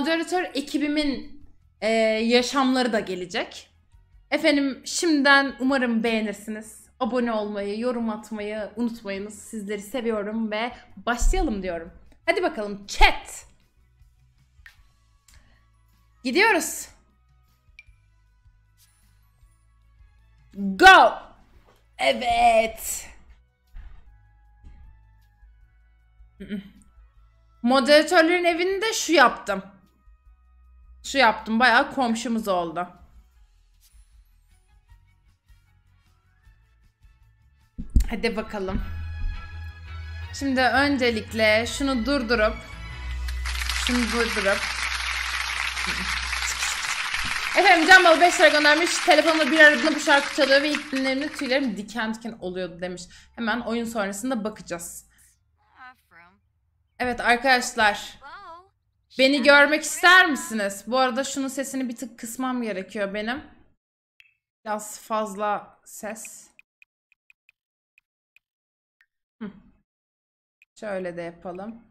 moderatör ekibimin e, yaşamları da gelecek. Efendim şimdiden umarım beğenirsiniz. Abone olmayı, yorum atmayı unutmayınız. Sizleri seviyorum ve başlayalım diyorum. Hadi bakalım chat. Gidiyoruz. Go. Evet. Moderatörlerin evinde şu yaptım. Şu yaptım bayağı komşumuz oldu. Hadi bakalım. Şimdi öncelikle şunu durdurup şunu durdurup Efendim Can Balı 5 lira göndermiş. Telefonla bir aradığında bu şarkı çalıyor ve ilk dinlerimde tüylerim diken diken oluyordu demiş. Hemen oyun sonrasında bakacağız. Evet arkadaşlar. Beni görmek ister misiniz? Bu arada şunun sesini bir tık kısmam gerekiyor benim. Biraz fazla ses. Şöyle de yapalım.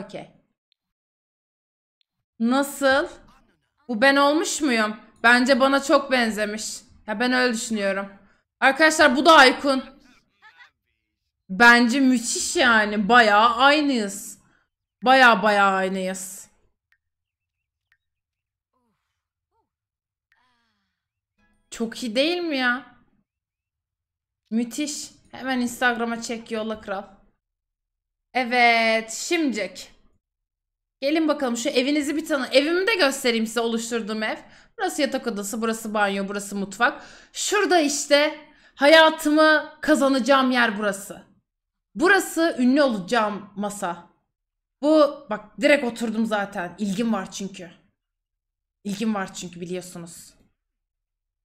Okey. Nasıl? Bu ben olmuş muyum? Bence bana çok benzemiş. Ya ben öyle düşünüyorum. Arkadaşlar bu da Aykun. Bence müthiş yani. Bayağı aynıyız. Baya baya aynıyız. Çok iyi değil mi ya? Müthiş. Hemen Instagram'a çek yolla kral. Evet şimcek. Gelin bakalım şu evinizi bir tanı. Evimi de göstereyim size oluşturduğum ev. Burası yatak odası, burası banyo, burası mutfak. Şurada işte hayatımı kazanacağım yer burası. Burası ünlü olacağım masa. Bu bak direkt oturdum zaten. İlgim var çünkü. İlgim var çünkü biliyorsunuz.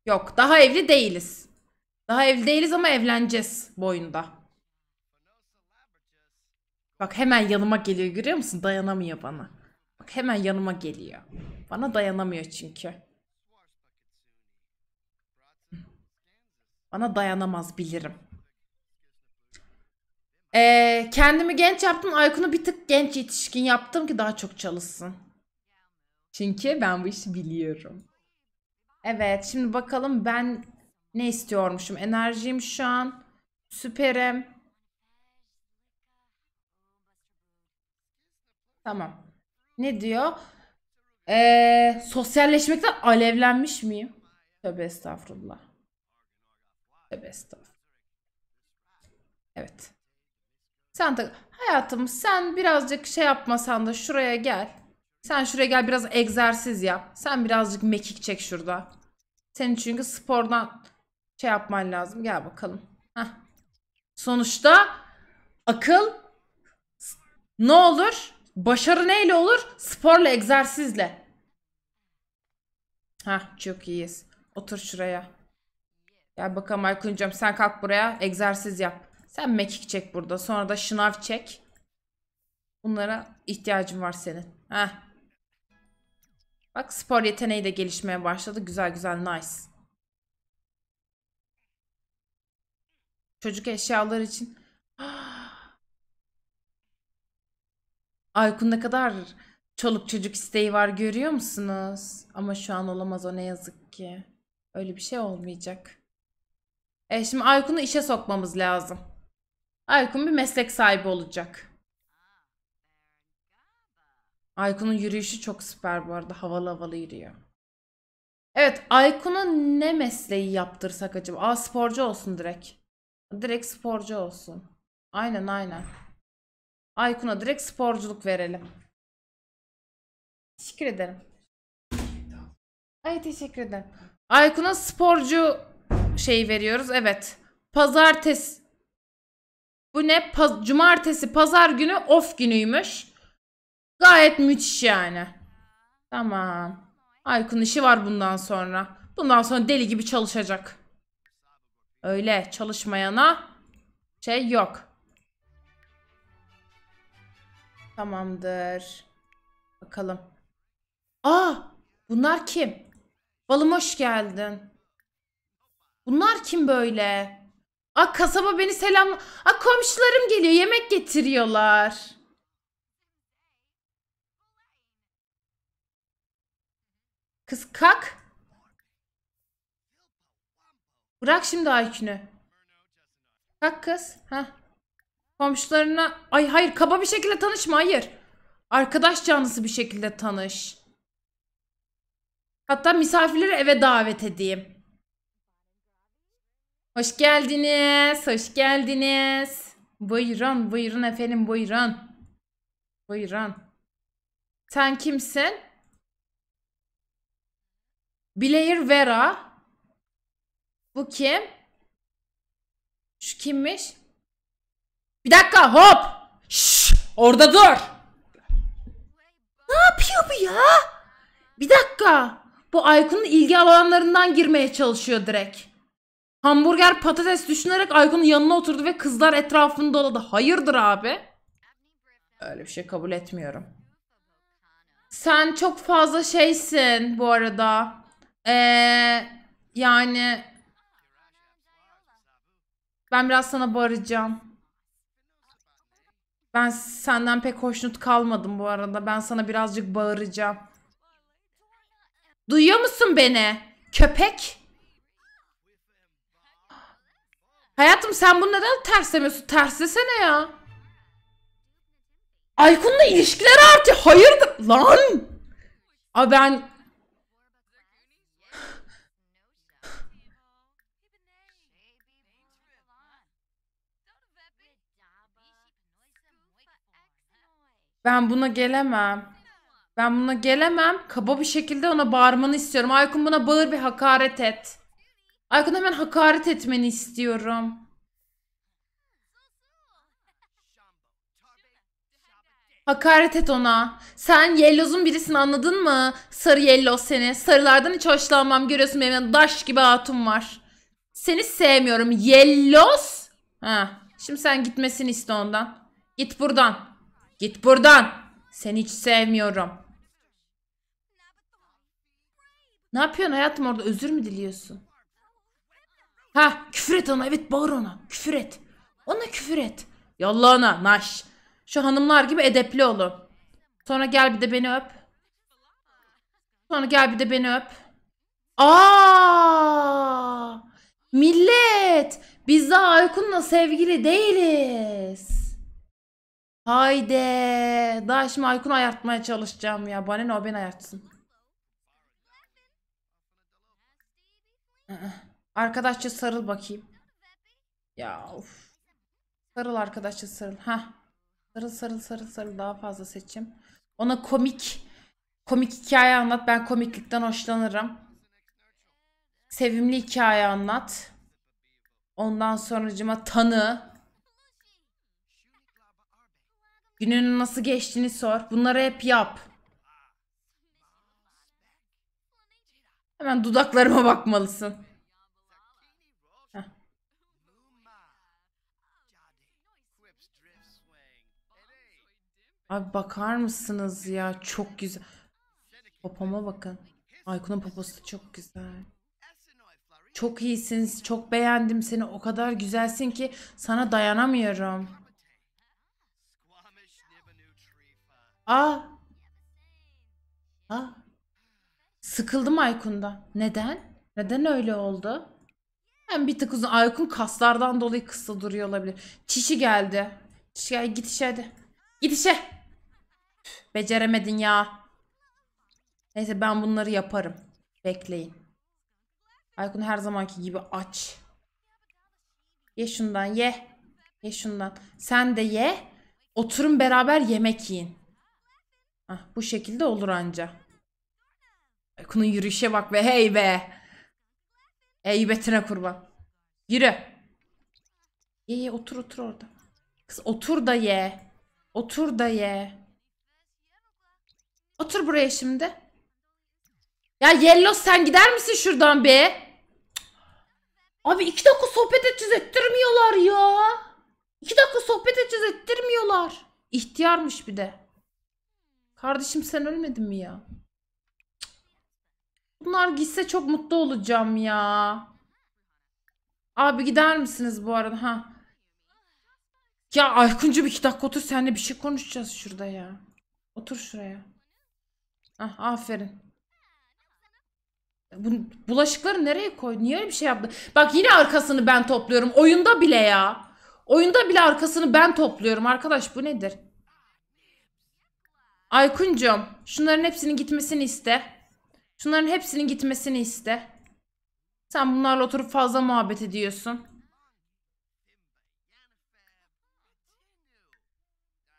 Yok daha evli değiliz. Daha evli değiliz ama evleneceğiz boyunda. Bak hemen yanıma geliyor görüyor musun? Dayanamıyor bana. Bak hemen yanıma geliyor. Bana dayanamıyor çünkü. Bana dayanamaz bilirim. Ee, kendimi genç yaptım. Aykun'u bir tık genç yetişkin yaptım ki daha çok çalışsın. Çünkü ben bu işi biliyorum. Evet şimdi bakalım ben ne istiyormuşum. Enerjim şu an süperim. Tamam. Ne diyor? Ee, sosyalleşmekten alevlenmiş miyim? Tövbe estağfurullah. Tövbe estağfurullah. Evet. Sen tak hayatım sen birazcık şey yapmasan da şuraya gel. Sen şuraya gel biraz egzersiz yap. Sen birazcık mekik çek şurada. Senin çünkü spordan şey yapman lazım. Gel bakalım. Heh. Sonuçta akıl ne olur? Başarı neyle olur? Sporla, egzersizle. Ha, çok iyiyiz. Otur şuraya. Gel bakalım Aykın'cığım sen kalk buraya egzersiz yap. Sen mekik çek burada. Sonra da şınav çek. Bunlara ihtiyacım var senin. Heh. Bak spor yeteneği de gelişmeye başladı. Güzel güzel nice. Çocuk eşyalar için. Aykun ne kadar çoluk çocuk isteği var görüyor musunuz? Ama şu an olamaz o ne yazık ki. Öyle bir şey olmayacak. E şimdi Aykun'u işe sokmamız lazım. Aykun bir meslek sahibi olacak. Aykun'un yürüyüşü çok süper bu arada. Havalı havalı yürüyor. Evet Aykun'a ne mesleği yaptırsak acaba? Aa sporcu olsun direkt. Direkt sporcu olsun. Aynen aynen. Aykun'a direkt sporculuk verelim. Teşekkür ederim. Ay teşekkür ederim. Aykun'a sporcu şey veriyoruz. Evet. Pazartesi bu ne? Paz Cumartesi, pazar günü off günüymüş. Gayet müthiş yani. Tamam. Aykun işi var bundan sonra. Bundan sonra deli gibi çalışacak. Öyle çalışmayana şey yok. Tamamdır. Bakalım. Aa! Bunlar kim? Balım hoş geldin. Bunlar kim böyle? Aa kasaba beni selam... Aa komşularım geliyor yemek getiriyorlar. Kız kalk. Bırak şimdi Aykün'ü. Kalk kız. Heh. Komşularına... Ay hayır kaba bir şekilde tanışma hayır. Arkadaş canlısı bir şekilde tanış. Hatta misafirleri eve davet edeyim. Hoş geldiniz, hoş geldiniz. Buyurun, buyurun efendim, buyurun. Buyurun. Sen kimsin? Blair Vera. Bu kim? Şu kimmiş? Bir dakika hop. Şş, orada dur. Ne yapıyor bu ya? Bir dakika. Bu Aykun'un ilgi alanlarından girmeye çalışıyor direkt. Hamburger patates düşünerek Aygun'un yanına oturdu ve kızlar etrafını doladı. Hayırdır abi? Öyle bir şey kabul etmiyorum. Sen çok fazla şeysin bu arada. Ee, yani ben biraz sana bağıracağım. Ben senden pek hoşnut kalmadım bu arada. Ben sana birazcık bağıracağım. Duyuyor musun beni? Köpek. Hayatım sen bunu neden terslemiyorsun? Terslesene ya. Aykun'la ilişkiler artıyor. Hayırdır lan? A ben Ben buna gelemem. Ben buna gelemem. Kaba bir şekilde ona bağırmanı istiyorum. Aykun buna bağır bir hakaret et. Aykun hemen hakaret etmeni istiyorum. Hakaret et ona. Sen yellozun birisin anladın mı? Sarı yelloz seni. Sarılardan hiç hoşlanmam. Görüyorsun benim daş gibi hatun var. Seni sevmiyorum. Yelloz. Ha. Şimdi sen gitmesini iste ondan. Git buradan. Git buradan. Seni hiç sevmiyorum. Ne yapıyorsun hayatım orada? Özür mü diliyorsun? Ha küfür et ona evet bağır ona. Küfür et. Ona küfür et. Yolla ona naş. Şu hanımlar gibi edepli olun. Sonra gel bir de beni öp. Sonra gel bir de beni öp. Aa! Millet, biz daha Aykun'la sevgili değiliz. Haydi. Daha şimdi Aykun'u ayartmaya çalışacağım ya. Bana ne o beni ayartsın. Arkadaşça sarıl bakayım. Ya of. Sarıl arkadaşça sarıl. Ha. Sarıl sarıl sarıl sarıl daha fazla seçim. Ona komik komik hikaye anlat. Ben komiklikten hoşlanırım. Sevimli hikaye anlat. Ondan sonracıma tanı. Günün nasıl geçtiğini sor. Bunları hep yap. Hemen dudaklarıma bakmalısın. Abi bakar mısınız ya? Çok güzel. Popoma bakın. Aykun'un poposu çok güzel. Çok iyisiniz. Çok beğendim seni. O kadar güzelsin ki sana dayanamıyorum. Aa. Ah. Aa. Ah. Sıkıldım Aykun'da. Neden? Neden öyle oldu? Hem bir tık uzun. Aykun kaslardan dolayı kısa duruyor olabilir. Çişi geldi. Çişi geldi. Git işe hadi. Git işe beceremedin ya. Neyse ben bunları yaparım. Bekleyin. Aykun her zamanki gibi aç. Ye şundan ye. Ye şundan. Sen de ye. Oturun beraber yemek yiyin. Hah, bu şekilde olur anca. Aykun'un yürüyüşe bak be hey be. Heybetine kurban. Yürü. Ye ye otur otur orada. Kız otur da ye. Otur da ye. Otur buraya şimdi. Ya Yellow sen gider misin şuradan be? Abi iki dakika sohbet edeceğiz ettirmiyorlar ya. İki dakika sohbet edeceğiz ettirmiyorlar. İhtiyarmış bir de. Kardeşim sen ölmedin mi ya? Bunlar gitse çok mutlu olacağım ya. Abi gider misiniz bu arada? Ha. Ya Aykuncu bir iki dakika otur seninle bir şey konuşacağız şurada ya. Otur şuraya. Hah, aferin. Bu, bulaşıkları nereye koy? Niye öyle bir şey yaptı? Bak yine arkasını ben topluyorum. Oyunda bile ya. Oyunda bile arkasını ben topluyorum. Arkadaş bu nedir? Aykuncum şunların hepsinin gitmesini iste. Şunların hepsinin gitmesini iste. Sen bunlarla oturup fazla muhabbet ediyorsun.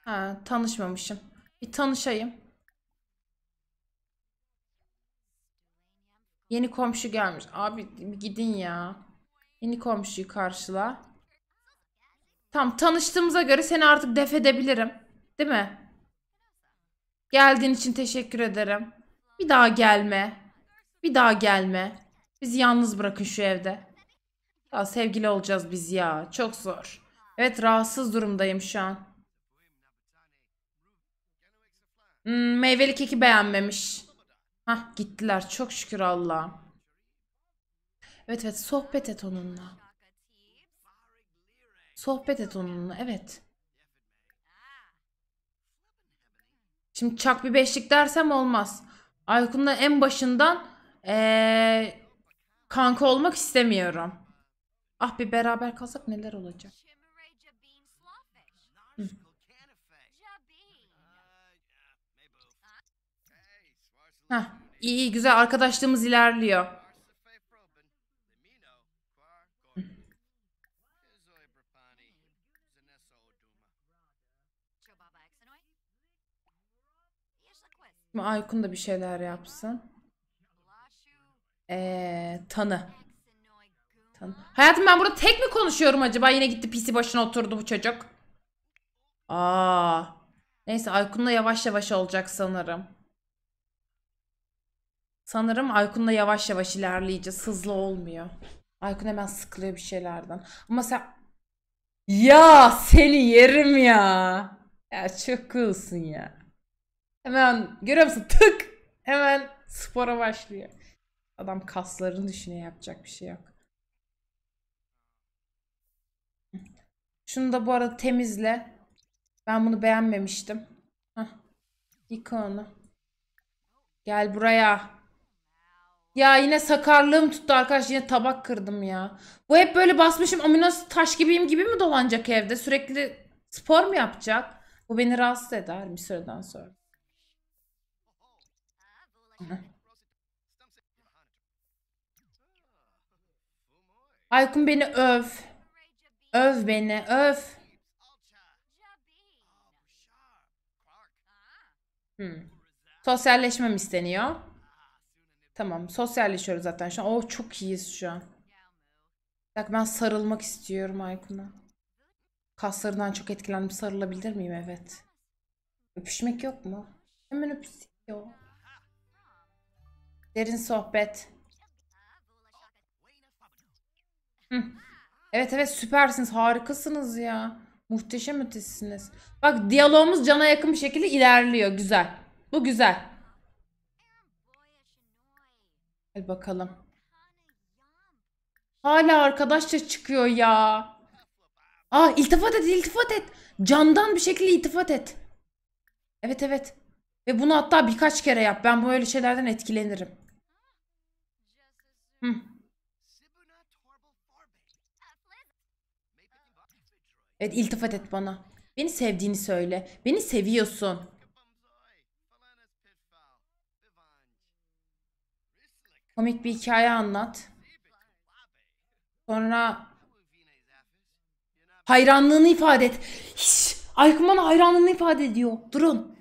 Ha, tanışmamışım. Bir tanışayım. Yeni komşu gelmiş. Abi gidin ya. Yeni komşuyu karşıla. Tamam tanıştığımıza göre seni artık def edebilirim. Değil mi? Geldiğin için teşekkür ederim. Bir daha gelme. Bir daha gelme. Bizi yalnız bırakın şu evde. Ya sevgili olacağız biz ya. Çok zor. Evet rahatsız durumdayım şu an. Hmm, meyveli keki beğenmemiş. Hah gittiler çok şükür Allah. Evet evet sohbet et onunla. Sohbet et onunla evet. Şimdi çak bir beşlik dersem olmaz. Aykun'la en başından ee, kanka olmak istemiyorum. Ah bir beraber kalsak neler olacak. Hı. Heh. İyi iyi güzel arkadaşlığımız ilerliyor. Aykun da bir şeyler yapsın. Ee, tanı. tanı. Hayatım ben burada tek mi konuşuyorum acaba? Yine gitti pisi başına oturdu bu çocuk. Aa. Neyse Aykun'la yavaş yavaş olacak sanırım. Sanırım Aykun'la yavaş yavaş ilerleyeceğiz. Hızlı olmuyor. Aykun hemen sıkılıyor bir şeylerden. Ama sen... Ya seni yerim ya. Ya çok coolsun ya. Hemen görüyor musun? Tık! Hemen spora başlıyor. Adam kaslarını düşünüyor yapacak bir şey yok. Şunu da bu arada temizle. Ben bunu beğenmemiştim. Hah. Yıka onu. Gel buraya. Ya yine sakarlığım tuttu arkadaş yine tabak kırdım ya. Bu hep böyle basmışım aminoz taş gibiyim gibi mi dolanacak evde? Sürekli spor mu yapacak? Bu beni rahatsız eder bir süreden sonra. Aykun beni öv. Öv beni öv. Hmm. Sosyalleşmem isteniyor. Tamam sosyalleşiyoruz zaten şu an. Oh çok iyiyiz şu an. Bak ben sarılmak istiyorum Aykun'a. Kaslarından çok etkilendim. Sarılabilir miyim? Evet. Öpüşmek yok mu? Hemen yok. Derin sohbet. Hı. Evet evet süpersiniz. Harikasınız ya. Muhteşem ötesisiniz. Bak diyalogumuz cana yakın bir şekilde ilerliyor. Güzel. Bu güzel. Hadi bakalım. Hala arkadaşça çıkıyor ya. Ah, iltifat et iltifat et. Can'dan bir şekilde iltifat et. Evet evet. Ve bunu hatta birkaç kere yap. Ben böyle şeylerden etkilenirim. Hı. Evet iltifat et bana. Beni sevdiğini söyle. Beni seviyorsun. komik bir hikaye anlat. Sonra hayranlığını ifade et. Hiş, Aykuman hayranlığını ifade ediyor. Durun.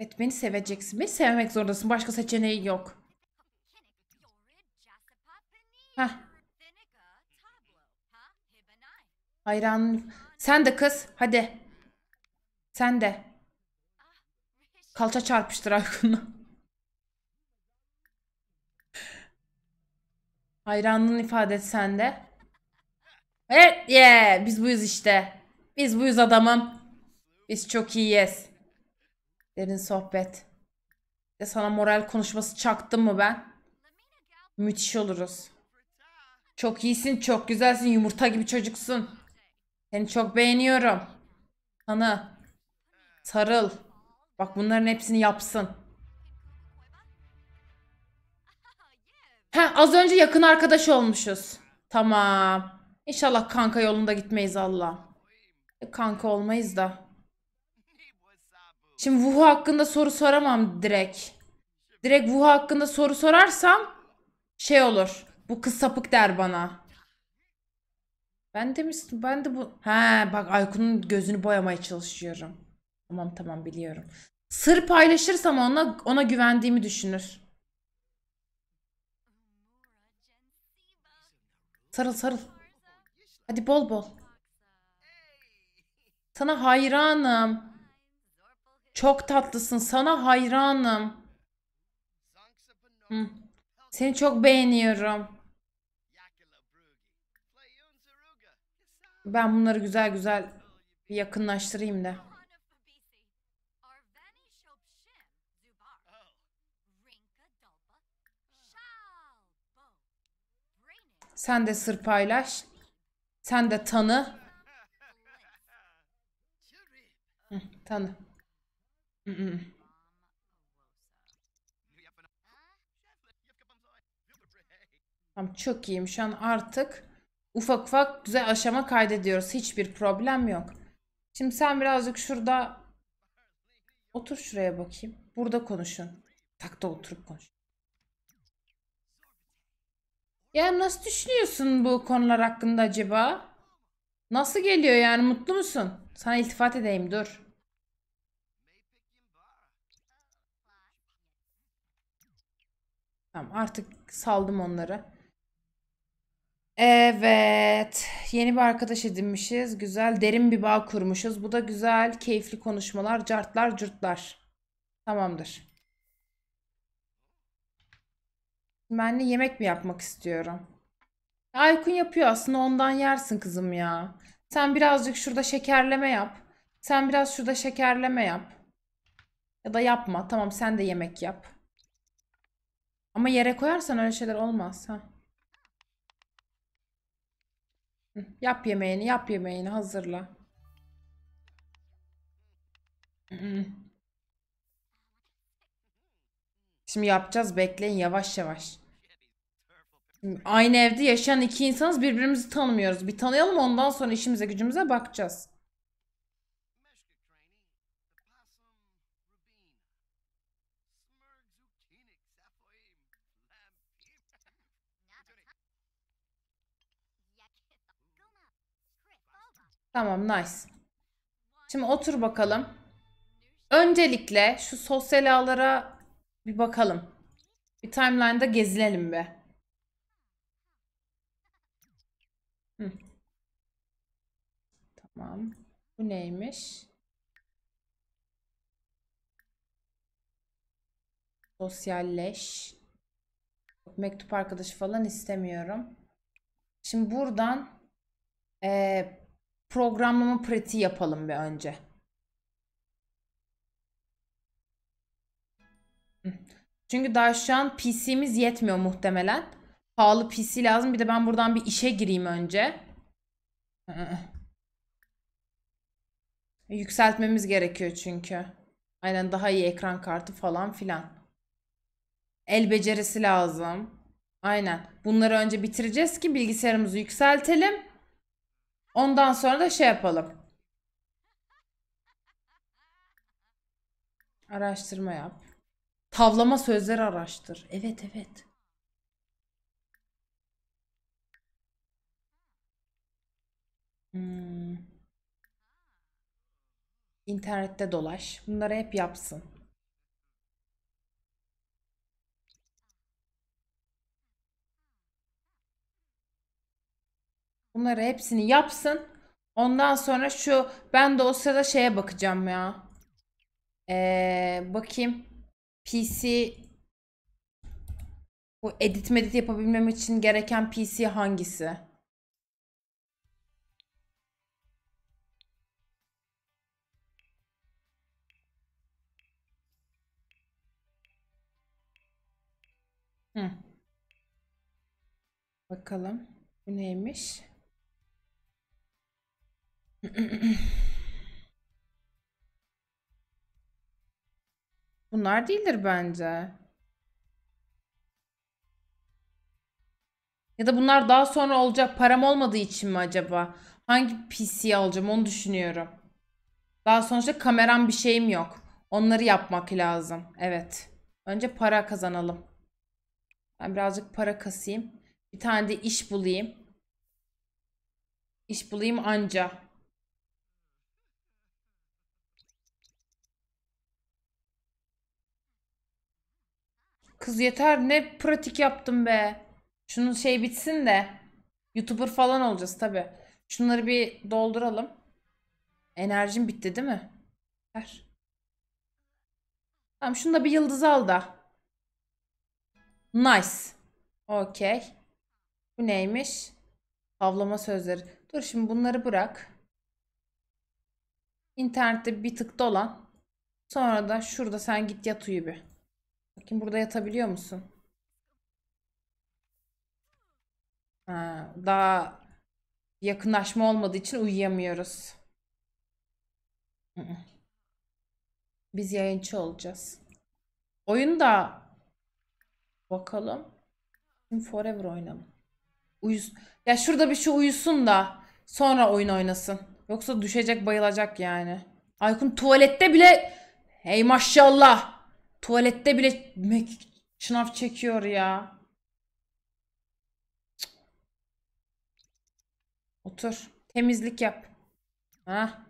Evet beni seveceksin. Beni sevmek zorundasın. Başka seçeneği yok. Heh. Hayran. Sen de kız. Hadi. Sen de. Kalça çarpıştır Aykun'la. Hayranlığın ifadesi sende. Evet yeah biz buyuz işte. Biz buyuz adamım. Biz çok iyiyiz. Derin sohbet. De sana moral konuşması çaktım mı ben? Müthiş oluruz. Çok iyisin, çok güzelsin, yumurta gibi çocuksun. Seni çok beğeniyorum. Ana. Sarıl. Bak bunların hepsini yapsın. Ha az önce yakın arkadaş olmuşuz. Tamam. İnşallah kanka yolunda gitmeyiz Allah. E, kanka olmayız da. Şimdi Wuhu hakkında soru soramam direkt. Direkt Wuhu hakkında soru sorarsam şey olur. Bu kız sapık der bana. Ben de mi, ben de bu... He bak Aykun'un gözünü boyamaya çalışıyorum. Tamam tamam biliyorum. Sır paylaşırsam ona ona güvendiğimi düşünür. Sarıl sarıl. Hadi bol bol. Sana hayranım. Çok tatlısın. Sana hayranım. Hı. Seni çok beğeniyorum. Ben bunları güzel güzel bir yakınlaştırayım da. Sen de sır paylaş. Sen de tanı. tanı. Hı Tamam çok iyiyim. Şu an artık ufak ufak güzel aşama kaydediyoruz. Hiçbir problem yok. Şimdi sen birazcık şurada otur şuraya bakayım. Burada konuşun. Takta oturup konuş. Ya nasıl düşünüyorsun bu konular hakkında acaba? Nasıl geliyor yani mutlu musun? Sana iltifat edeyim dur. Tamam artık saldım onları. Evet. Yeni bir arkadaş edinmişiz. Güzel. Derin bir bağ kurmuşuz. Bu da güzel. Keyifli konuşmalar. Cartlar cırtlar. Tamamdır. Ben de yemek mi yapmak istiyorum? Aykun yapıyor aslında ondan yersin kızım ya. Sen birazcık şurada şekerleme yap. Sen biraz şurada şekerleme yap. Ya da yapma. Tamam sen de yemek yap. Ama yere koyarsan öyle şeyler olmaz. Ha. yap yemeğini, yap yemeğini hazırla. Hı Şimdi yapacağız bekleyin yavaş yavaş. aynı evde yaşayan iki insanız birbirimizi tanımıyoruz. Bir tanıyalım ondan sonra işimize gücümüze bakacağız. Tamam nice. Şimdi otur bakalım. Öncelikle şu sosyal ağlara bir bakalım. Bir timeline'da gezilelim be. Hı. Tamam. Bu neymiş? Sosyalleş. Mektup arkadaşı falan istemiyorum. Şimdi buradan e, programlama pratiği yapalım bir önce. Çünkü daha şu an PC'miz yetmiyor muhtemelen. Pahalı PC lazım. Bir de ben buradan bir işe gireyim önce. Yükseltmemiz gerekiyor çünkü. Aynen daha iyi ekran kartı falan filan. El becerisi lazım. Aynen. Bunları önce bitireceğiz ki bilgisayarımızı yükseltelim. Ondan sonra da şey yapalım. Araştırma yap. Havlama sözleri araştır. Evet evet. Hmm. İnternette dolaş. Bunları hep yapsın. Bunları hepsini yapsın. Ondan sonra şu ben de o sırada şeye bakacağım ya. Ee, bakayım. PC bu edit medit yapabilmem için gereken PC hangisi? Hı. Bakalım bu neymiş? Bunlar değildir bence. Ya da bunlar daha sonra olacak param olmadığı için mi acaba? Hangi PC alacağım onu düşünüyorum. Daha sonuçta kameram bir şeyim yok. Onları yapmak lazım. Evet. Önce para kazanalım. Ben birazcık para kasayım. Bir tane de iş bulayım. İş bulayım anca. Kız yeter ne pratik yaptım be. Şunun şey bitsin de. Youtuber falan olacağız tabi. Şunları bir dolduralım. Enerjim bitti değil mi? Ver. Tamam şunu da bir yıldız al da. Nice. Okey. Bu neymiş? Havlama sözleri. Dur şimdi bunları bırak. İnternette bir tık dolan. Sonra da şurada sen git yat uyu bir. Bakayım burada yatabiliyor musun? Ha, daha yakınlaşma olmadığı için uyuyamıyoruz. Biz yayıncı olacağız. Oyun da bakalım. Forever oynamı. Uyus ya şurada bir şu şey uyusun da sonra oyun oynasın. Yoksa düşecek bayılacak yani. Aykun tuvalette bile hey maşallah Tuvalette bile mek şınav çekiyor ya. Cık. Otur. Temizlik yap. Ha. Ah.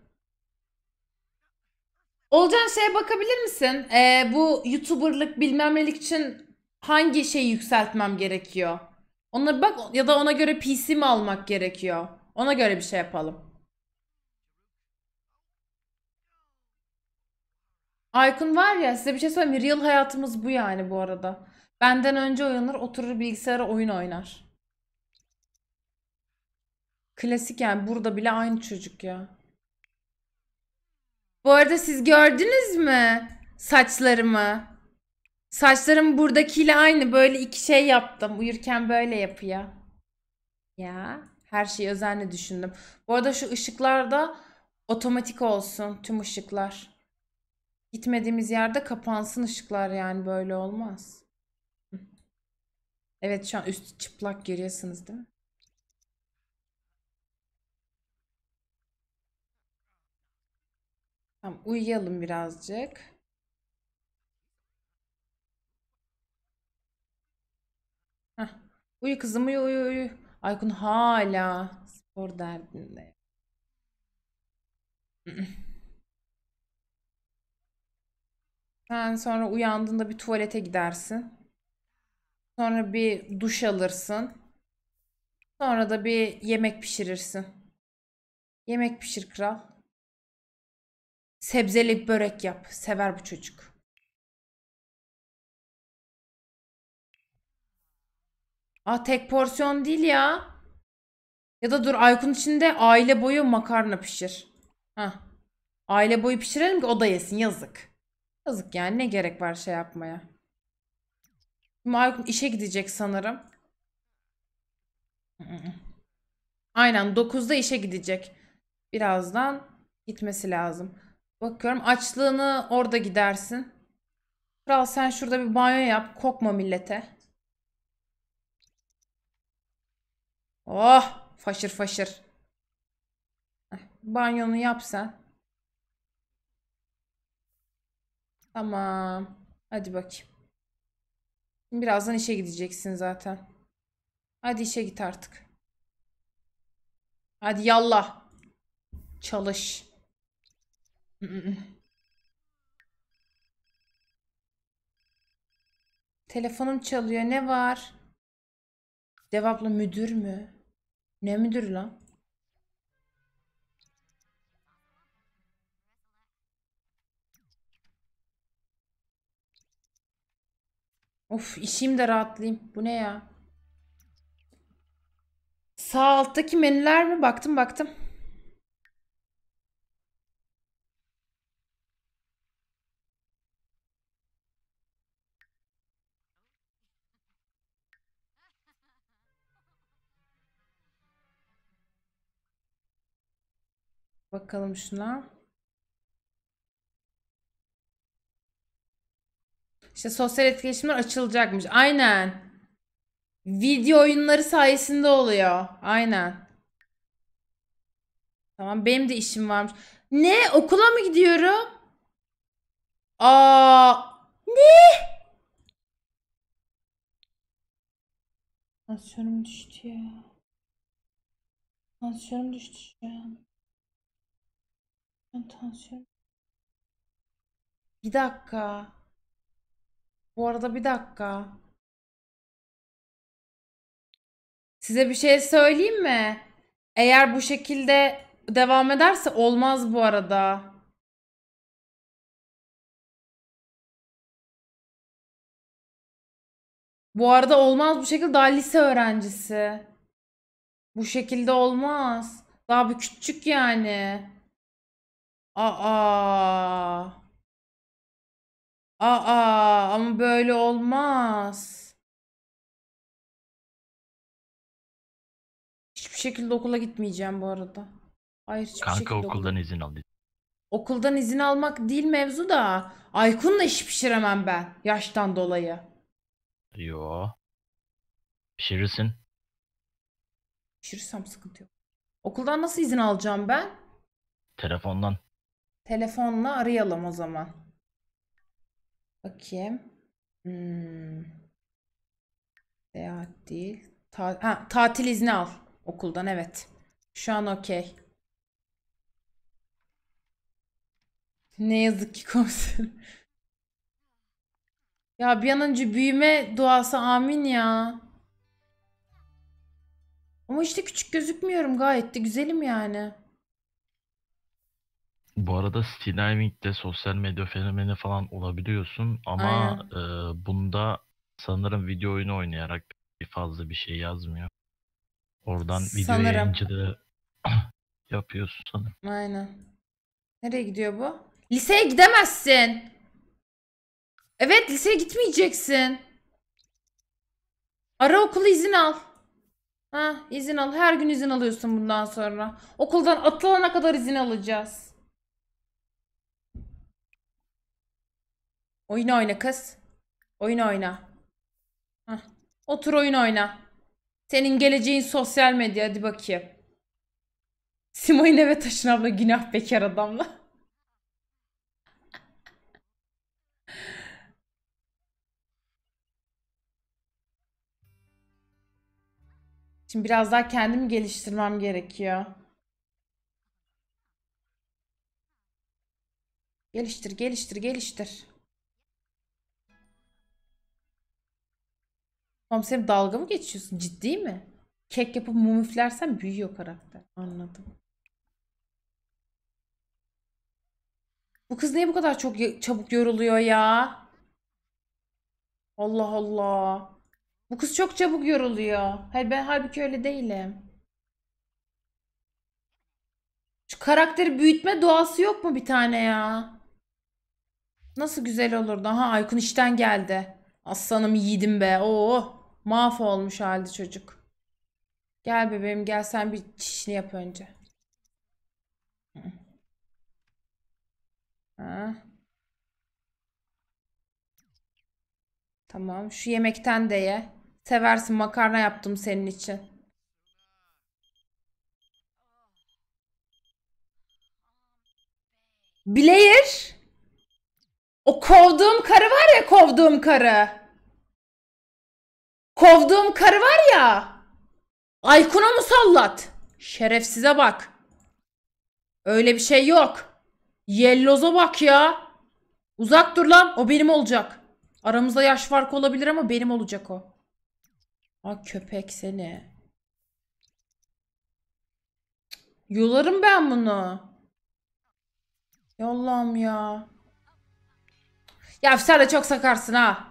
Olcan şeye bakabilir misin? Ee, bu YouTuber'lık bilmem nelik için hangi şeyi yükseltmem gerekiyor? Ona bak ya da ona göre PC mi almak gerekiyor? Ona göre bir şey yapalım. Aykun var ya size bir şey söyleyeyim Real hayatımız bu yani bu arada. Benden önce uyanır oturur bilgisayara oyun oynar. Klasik yani burada bile aynı çocuk ya. Bu arada siz gördünüz mü saçlarımı? Saçlarım buradakiyle aynı böyle iki şey yaptım. Uyurken böyle yapıyor. Ya her şeyi özenle düşündüm. Bu arada şu ışıklar da otomatik olsun tüm ışıklar. Gitmediğimiz yerde kapansın ışıklar yani böyle olmaz. Evet şu an üst çıplak görüyorsunuz değil mi? Tamam uyuyalım birazcık. Heh. Uyu kızım uyu uyu uyu. Aykun hala spor derdinde. Sen sonra uyandığında bir tuvalete gidersin. Sonra bir duş alırsın. Sonra da bir yemek pişirirsin. Yemek pişir kral. Sebzeli börek yap. Sever bu çocuk. Aa tek porsiyon değil ya. Ya da dur Aykun içinde aile boyu makarna pişir. Hah. Aile boyu pişirelim ki o da yesin yazık. Yazık yani ne gerek var şey yapmaya. Malum işe gidecek sanırım. Aynen 9'da işe gidecek. Birazdan gitmesi lazım. Bakıyorum açlığını orada gidersin. Kral sen şurada bir banyo yap. Kokma millete. Oh faşır faşır. Banyonu yap sen. ama Hadi bakayım. Birazdan işe gideceksin zaten. Hadi işe git artık. Hadi yallah. Çalış. Telefonum çalıyor. Ne var? Cevapla müdür mü? Ne müdür lan? Of işim de rahatlayayım. Bu ne ya? Sağ alttaki menüler mi? Baktım baktım. Bakalım şuna. İşte sosyal etkileşimler açılacakmış. Aynen. Video oyunları sayesinde oluyor. Aynen. Tamam benim de işim varmış. Ne? Okula mı gidiyorum? Aa, ne? Tansiyonum düştü ya. Tansiyonum düştü ya. an. Ben tansiyon. Bir dakika. Bu arada bir dakika. Size bir şey söyleyeyim mi? Eğer bu şekilde devam ederse olmaz bu arada. Bu arada olmaz bu şekilde daha lise öğrencisi. Bu şekilde olmaz. Daha bir küçük yani. Aa. Aa ama böyle olmaz. Hiçbir şekilde okula gitmeyeceğim bu arada. Hayır hiçbir Kanka şekilde okuldan okula. izin al. Okuldan izin almak değil mevzu da. Aykun'la iş pişiremem ben. Yaştan dolayı. Yo. Pişirirsin. Pişirirsem sıkıntı yok. Okuldan nasıl izin alacağım ben? Telefondan. Telefonla arayalım o zaman. Bakayım. Hmm. değil. Ta ha, tatil izni al okuldan evet. Şu an okey. Ne yazık ki komiser. Ya bir an önce büyüme duası amin ya. Ama işte küçük gözükmüyorum gayet de güzelim yani. Bu arada skydiving'de sosyal medya fenomeni falan olabiliyorsun ama e, bunda sanırım video oyunu oynayarak fazla bir şey yazmıyor. Oradan video Sanırım. yayıncılığı yapıyorsun sanırım. Aynen. Nereye gidiyor bu? Liseye gidemezsin. Evet liseye gitmeyeceksin. Ara okulu izin al. Ha izin al. Her gün izin alıyorsun bundan sonra. Okuldan atılana kadar izin alacağız. Oyun oyna kız. Oyun oyna. Heh. Otur oyun oyna. Senin geleceğin sosyal medya hadi bakayım. Simay'ın eve taşın abla günah bekar adamla. Şimdi biraz daha kendimi geliştirmem gerekiyor. Geliştir, geliştir, geliştir. Komiserim dalga mı geçiyorsun? Ciddi mi? Kek yapıp mumiflersen büyüyor karakter. Anladım. Bu kız niye bu kadar çok çabuk yoruluyor ya? Allah Allah. Bu kız çok çabuk yoruluyor. Hayır ben halbuki öyle değilim. Şu karakteri büyütme doğası yok mu bir tane ya? Nasıl güzel olurdu. Aha Aykun işten geldi. Aslanım yiğidim be. Oo. Oh. Mahvolmuş halde çocuk. Gel bebeğim gel sen bir çişini yap önce. Ha. Tamam şu yemekten de ye. Seversin makarna yaptım senin için. Blair. O kovduğum karı var ya kovduğum karı. Kovduğum karı var ya. Aykun'a musallat. Şerefsize bak. Öyle bir şey yok. Yelloz'a bak ya. Uzak dur lan. O benim olacak. Aramızda yaş farkı olabilir ama benim olacak o. Ah köpek seni. Yolarım ben bunu. Ya Allah'ım ya. Ya sen de çok sakarsın ha.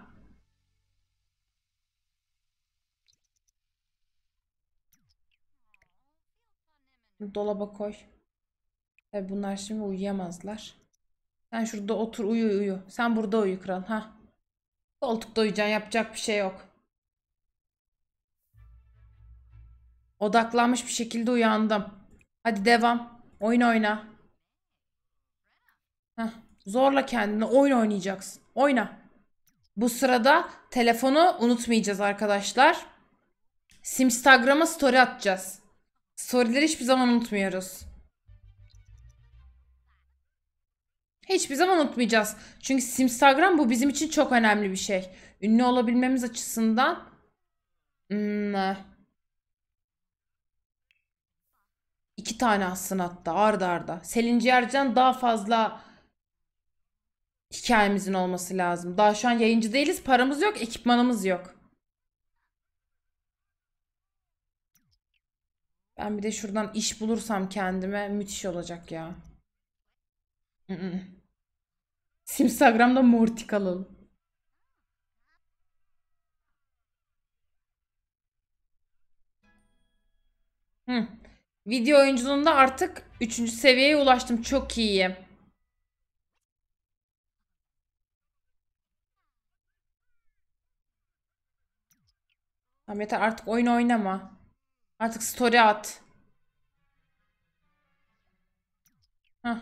dolaba koy. Tabi bunlar şimdi uyuyamazlar. Sen şurada otur uyu uyu. Sen burada uyu kral ha. Koltukta uyuyacaksın yapacak bir şey yok. Odaklanmış bir şekilde uyandım. Hadi devam. Oyun oyna. Heh. Zorla kendini oyun oynayacaksın. Oyna. Bu sırada telefonu unutmayacağız arkadaşlar. Simstagram'a story atacağız. Storyleri hiçbir zaman unutmuyoruz. Hiçbir zaman unutmayacağız. Çünkü Simstagram bu bizim için çok önemli bir şey. Ünlü olabilmemiz açısından hmm, iki tane aslında hatta arda arda. Selin Ciğercan daha fazla hikayemizin olması lazım. Daha şu an yayıncı değiliz. Paramız yok, ekipmanımız yok. Ben bir de şuradan iş bulursam kendime müthiş olacak ya. Simsagram'da Mortikalı. Hı. Video oyunculuğunda artık 3. seviyeye ulaştım. Çok iyiyim. Ahmet artık oyun oynama. Artık story at. Heh.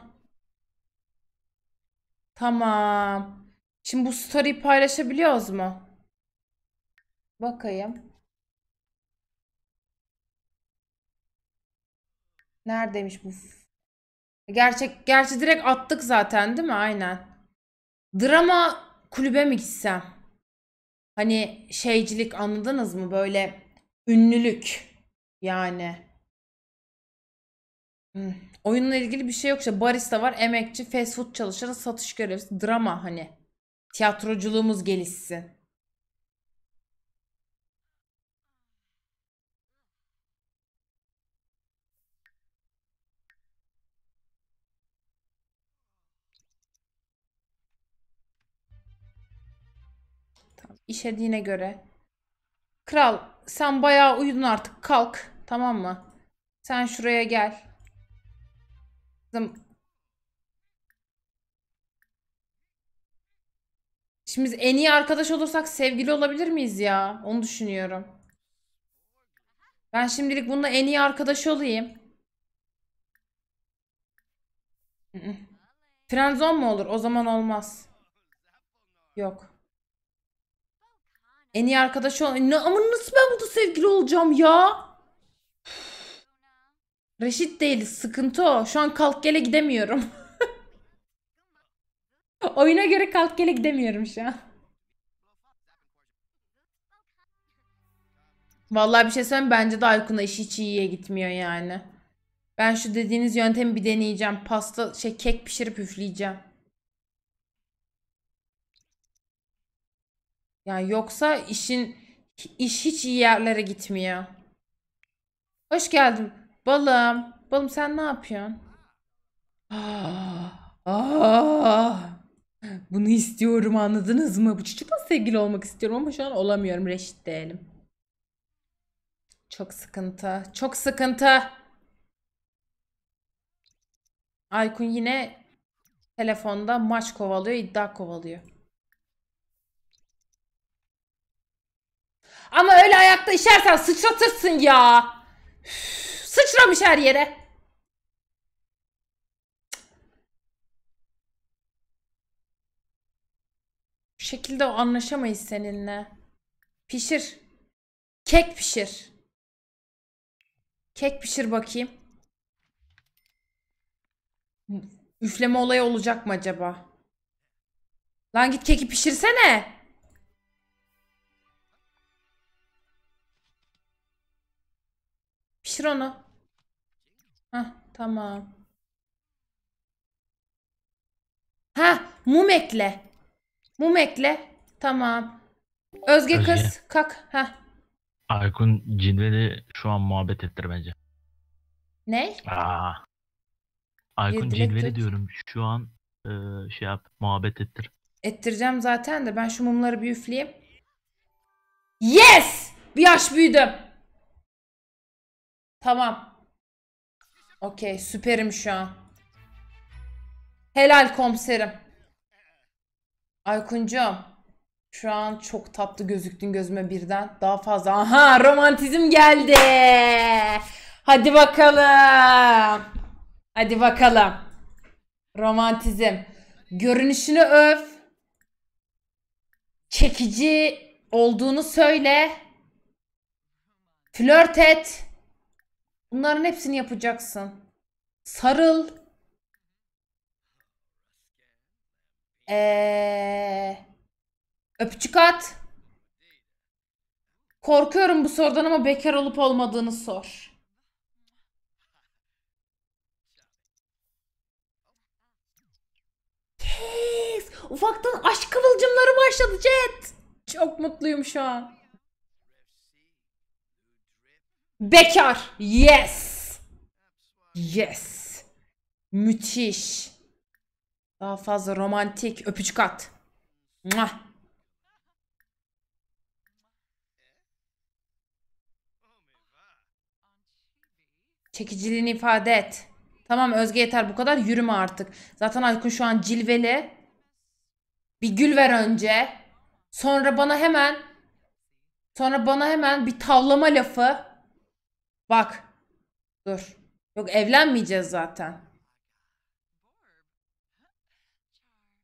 Tamam. Şimdi bu story paylaşabiliyoruz mu? Bakayım. Neredeymiş bu? Gerçek, gerçi direkt attık zaten değil mi? Aynen. Drama kulübe mi gitsem? Hani şeycilik anladınız mı? Böyle ünlülük. Yani. Hmm. Oyunla ilgili bir şey yok işte barista var, emekçi, fast food çalışanı, satış görevlisi, drama hani. Tiyatroculuğumuz gelişsin. Tamam. göre Kral sen bayağı uyudun artık kalk tamam mı? Sen şuraya gel. Kızım. Şimdi biz en iyi arkadaş olursak sevgili olabilir miyiz ya? Onu düşünüyorum. Ben şimdilik bununla en iyi arkadaş olayım. Frenzon mu olur? O zaman olmaz. Yok. En iyi arkadaş ol. Ne, ama nasıl ben burada sevgili olacağım ya? Reşit değiliz. Sıkıntı o. Şu an kalk gele gidemiyorum. Oyuna göre kalk gele gidemiyorum şu an. Vallahi bir şey söyleyeyim bence de Aykun'a işi hiç iyiye gitmiyor yani. Ben şu dediğiniz yöntemi bir deneyeceğim. Pasta şey kek pişirip üfleyeceğim. Yani yoksa işin iş hiç iyi yerlere gitmiyor. Hoş geldin balım. Balım sen ne yapıyorsun? Ah, ah, Bunu istiyorum anladınız mı? Bu çocukla sevgili olmak istiyorum ama şu an olamıyorum. Reşit değilim. Çok sıkıntı. Çok sıkıntı. Aykun yine telefonda maç kovalıyor, iddia kovalıyor. Ama öyle ayakta işersen sıçratırsın ya. Üf, sıçramış her yere. Bu şekilde anlaşamayız seninle. Pişir. Kek pişir. Kek pişir bakayım. Üfleme olayı olacak mı acaba? Lan git keki pişirsene. Pişir onu. Hah tamam. Ha mum ekle. Mum ekle. Tamam. Özge, Özge. kız kalk. Ha. Aykun Cilveli şu an muhabbet ettir bence. Ne? Aa. Aykun Yedilik diyorum şu an e, şey yap muhabbet ettir. Ettireceğim zaten de ben şu mumları bir üfleyeyim. Yes! Bir yaş büyüdüm. Tamam. Okey süperim şu an. Helal komiserim. Aykuncuğum. Şu an çok tatlı gözüktün gözüme birden. Daha fazla. Aha romantizm geldi. Hadi bakalım. Hadi bakalım. Romantizm. Görünüşünü öv. Çekici olduğunu söyle. Flört et. Bunların hepsini yapacaksın. Sarıl. Ee, öpücük at. Korkuyorum bu sorudan ama bekar olup olmadığını sor. Kes. Ufaktan aşk kıvılcımları başladı Jet. Çok mutluyum şu an. Bekar. Yes. Yes. Müthiş. Daha fazla romantik. Öpücük at. Mwah. Çekiciliğini ifade et. Tamam Özge yeter bu kadar yürüme artık. Zaten Aykun şu an cilveli. Bir gül ver önce. Sonra bana hemen sonra bana hemen bir tavlama lafı. Bak. Dur. Yok evlenmeyeceğiz zaten.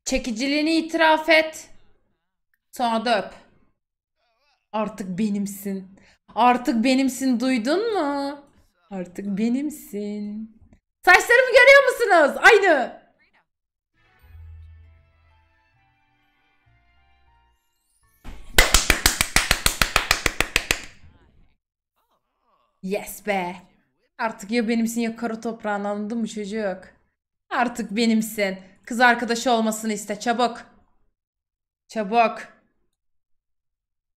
Çekiciliğini itiraf et. Sonra da öp. Artık benimsin. Artık benimsin duydun mu? Artık benimsin. Saçlarımı görüyor musunuz? Aynı. Yes be. Artık ya benimsin ya kara toprağın anladın mı çocuk? Artık benimsin. Kız arkadaşı olmasını iste çabuk. Çabuk.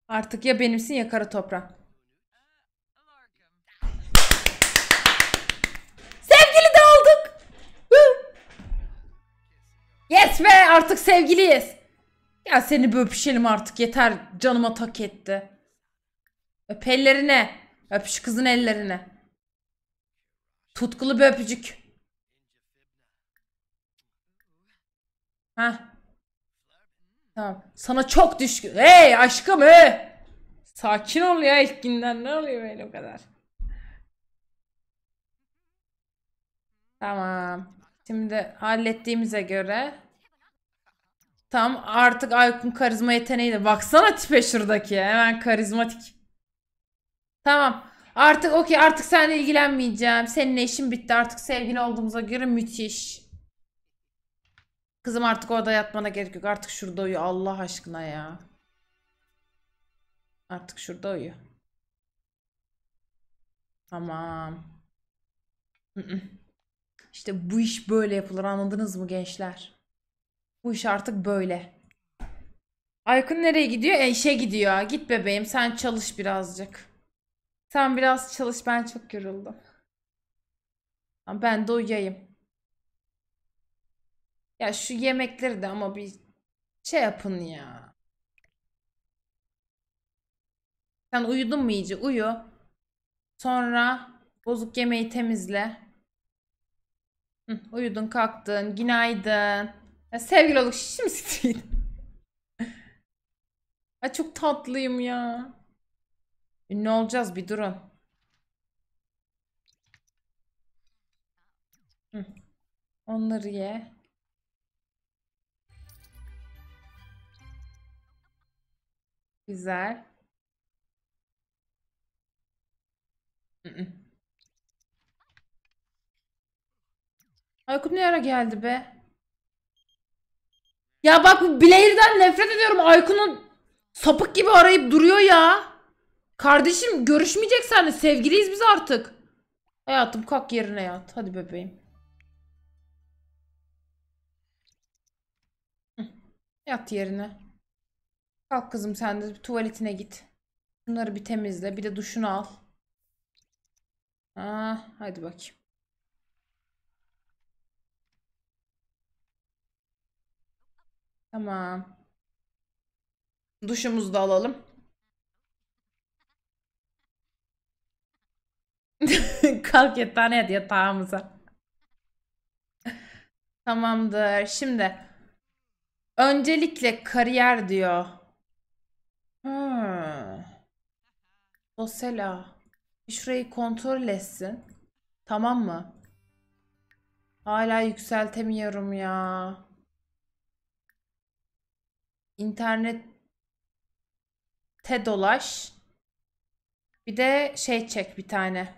Artık ya benimsin ya kara toprağın. Sevgili de olduk. yes be artık sevgiliyiz. Ya seni bir öpüşelim artık yeter canıma tak etti. Öp ellerine. Öpüş kızın ellerine. Tutkulu bir öpücük. Ha. Tamam. Sana çok düşkün. Hey aşkım he. Sakin ol ya ilk günden. Ne oluyor böyle o kadar? Tamam. Şimdi hallettiğimize göre Tam artık Aykun karizma yeteneği de. Baksana tipe şuradaki. Hemen karizmatik. Tamam. Artık okey artık seninle ilgilenmeyeceğim. Seninle işim bitti artık sevgili olduğumuza göre müthiş. Kızım artık orada yatmana gerek yok. Artık şurada uyu Allah aşkına ya. Artık şurada uyu. Tamam. İşte bu iş böyle yapılır anladınız mı gençler? Bu iş artık böyle. Aykın nereye gidiyor? E işe gidiyor. Git bebeğim sen çalış birazcık. Sen biraz çalış ben çok yoruldum. Ben de uyuyayım. Ya şu yemekleri de ama bir şey yapın ya. Sen uyudun mu iyice? Uyu. Sonra bozuk yemeği temizle. Hı, uyudun kalktın. Günaydın. Ya sevgili olduk. Şimdi siktiydin. çok tatlıyım ya. Ünlü olacağız bir durun. Onları ye. Güzel. Aykut ne ara geldi be? Ya bak Blair'den nefret ediyorum. Aykut'un sapık gibi arayıp duruyor ya. Kardeşim görüşmeyecek seninle. Sevgiliyiz biz artık. Hayatım kalk yerine yat. Hadi bebeğim. Yat yerine. Kalk kızım sen de tuvaletine git. Bunları bir temizle. Bir de duşunu al. Aa, ah, hadi bakayım. Tamam. Duşumuzu da alalım. Kalk yatağına yat yatağımıza. Tamamdır. Şimdi öncelikle kariyer diyor. Hmm. Dosela. Şurayı kontrol etsin. Tamam mı? Hala yükseltemiyorum ya. te dolaş. Bir de şey çek bir tane.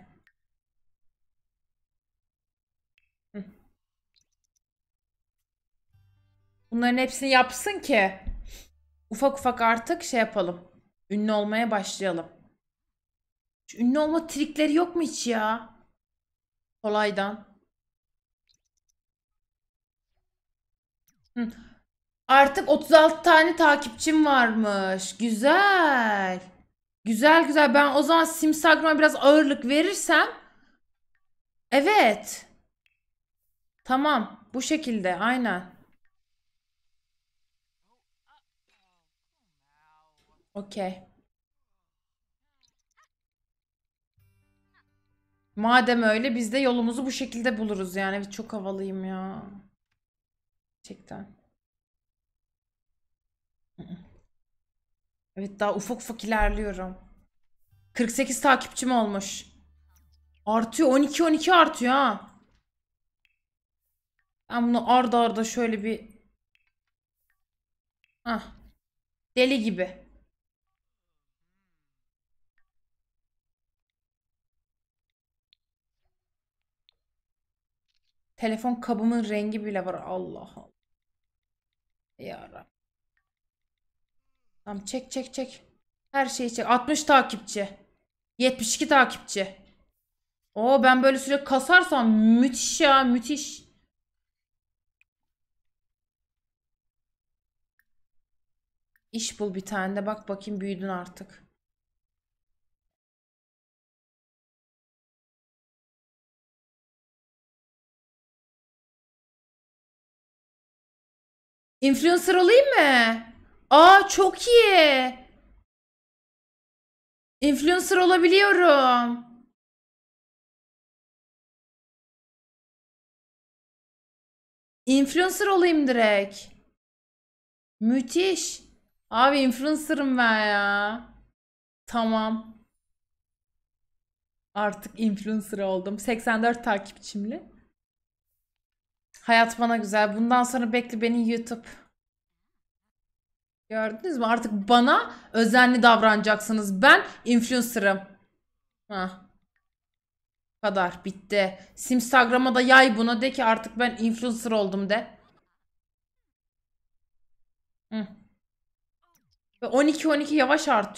Bunların hepsini yapsın ki ufak ufak artık şey yapalım. Ünlü olmaya başlayalım. Şu ünlü olma trikleri yok mu hiç ya? Kolaydan. Hı. Artık 36 tane takipçim varmış. Güzel. Güzel güzel. Ben o zaman Simsagram'a biraz ağırlık verirsem. Evet. Tamam. Bu şekilde. Aynen. Okey. Madem öyle biz de yolumuzu bu şekilde buluruz yani. Çok havalıyım ya. Gerçekten. Evet daha ufak ufak ilerliyorum. 48 takipçim olmuş. Artıyor 12 12 artıyor ha. Ben bunu arda arda şöyle bir... Ah. Deli gibi. Telefon kabımın rengi bile var. Allah Allah. Ya Tamam çek çek çek. Her şeyi çek. 60 takipçi. 72 takipçi. Oo ben böyle sürekli kasarsam müthiş ya müthiş. İş bul bir tane de bak bakayım büyüdün artık. Influencer olayım mı? Aa çok iyi. Influencer olabiliyorum. Influencer olayım direkt. Müthiş. Abi influencer'ım ben ya. Tamam. Artık influencer oldum. 84 takipçimli. Hayat bana güzel. Bundan sonra bekle beni YouTube. Gördünüz mü? Artık bana özenli davranacaksınız. Ben influencer'ım. Ha. Kadar bitti. Simstagram'a da yay bunu de ki artık ben influencer oldum de. Hı. 12 12 yavaş artıyor.